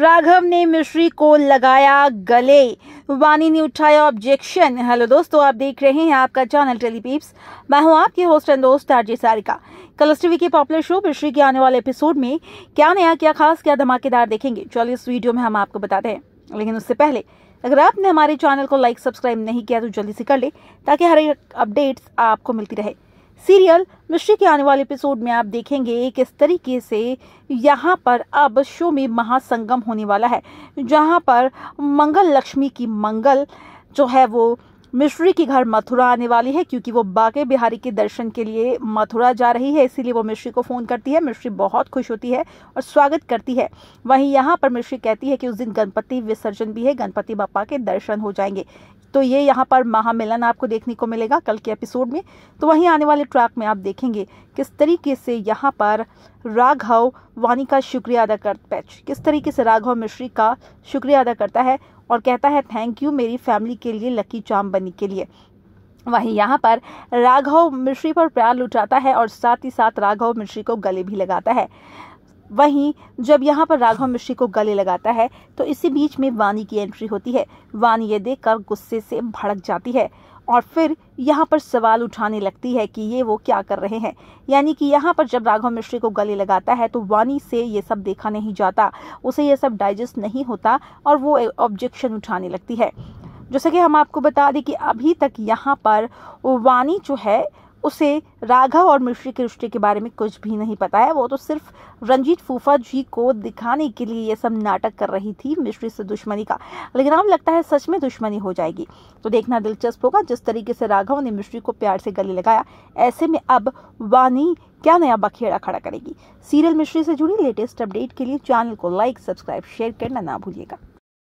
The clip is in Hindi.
राघव ने मिश्री को लगाया गले वानी ने उठाया ऑब्जेक्शन हेलो दोस्तों आप देख रहे हैं आपका चैनल टेलीपीप्स मैं हूं आपकी होस्ट एंड दोस्त आरजे सारिका कलर्स टीवी के पॉपुलर शो मिश्री के आने वाले एपिसोड में क्या नया क्या खास क्या धमाकेदार देखेंगे चलिए इस वीडियो में हम आपको बताते हैं लेकिन उससे पहले अगर आपने हमारे चैनल को लाइक सब्सक्राइब नहीं किया तो जल्दी से कर ले ताकि हर एक अपडेट्स आपको मिलती रहे सीरियल मिश्री के आने वाले एपिसोड में आप देखेंगे किस तरीके से यहाँ पर अब शो में महासंगम होने वाला है जहाँ पर मंगल लक्ष्मी की मंगल जो है वो मिश्री के घर मथुरा आने वाली है क्योंकि वो बाके बिहारी के दर्शन के लिए मथुरा जा रही है इसीलिए वो मिश्री को फ़ोन करती है मिश्री बहुत खुश होती है और स्वागत करती है वहीं यहाँ पर मिश्री कहती है कि उस दिन गणपति विसर्जन भी है गणपति बापा के दर्शन हो जाएंगे तो ये यहाँ पर महामिलन आपको देखने को मिलेगा कल के एपिसोड में तो वहीं आने वाले ट्रैक में आप देखेंगे किस तरीके से यहाँ पर राघव वानी का शुक्रिया अदा कर पैच किस तरीके से राघव मिश्री का शुक्रिया अदा करता है और कहता है थैंक यू मेरी फैमिली के लिए लकी चाम बनी के लिए वहीं यहाँ पर राघव मिश्री पर प्यार लुटाता है और साथ ही साथ राघव मिश्री को गले भी लगाता है वहीं जब यहाँ पर राघव मिश्री को गले लगाता है तो इसी बीच में वानी की एंट्री होती है वानी ये देखकर गुस्से से भड़क जाती है और फिर यहाँ पर सवाल उठाने लगती है कि ये वो क्या कर रहे हैं यानी कि यहाँ पर जब राघव मिश्री को गले लगाता है तो वानी से ये सब देखा नहीं जाता उसे ये सब डाइजेस्ट नहीं होता और वो ऑब्जेक्शन उठाने लगती है जैसे कि हम आपको बता दें कि अभी तक यहाँ पर वानी जो है उसे राघव और मिश्री के रिश्ते के बारे में कुछ भी नहीं पता है वो तो सिर्फ रंजीत फूफा जी को दिखाने के लिए ये सब नाटक कर रही थी मिश्री से दुश्मनी का लेकिन अब लगता है सच में दुश्मनी हो जाएगी तो देखना दिलचस्प होगा जिस तरीके से राघव ने मिश्री को प्यार से गले लगाया ऐसे में अब वानी क्या नया बखेड़ा खड़ा करेगी सीरियल मिश्री से जुड़ी लेटेस्ट अपडेट के लिए चैनल को लाइक सब्सक्राइब शेयर करना ना भूलिएगा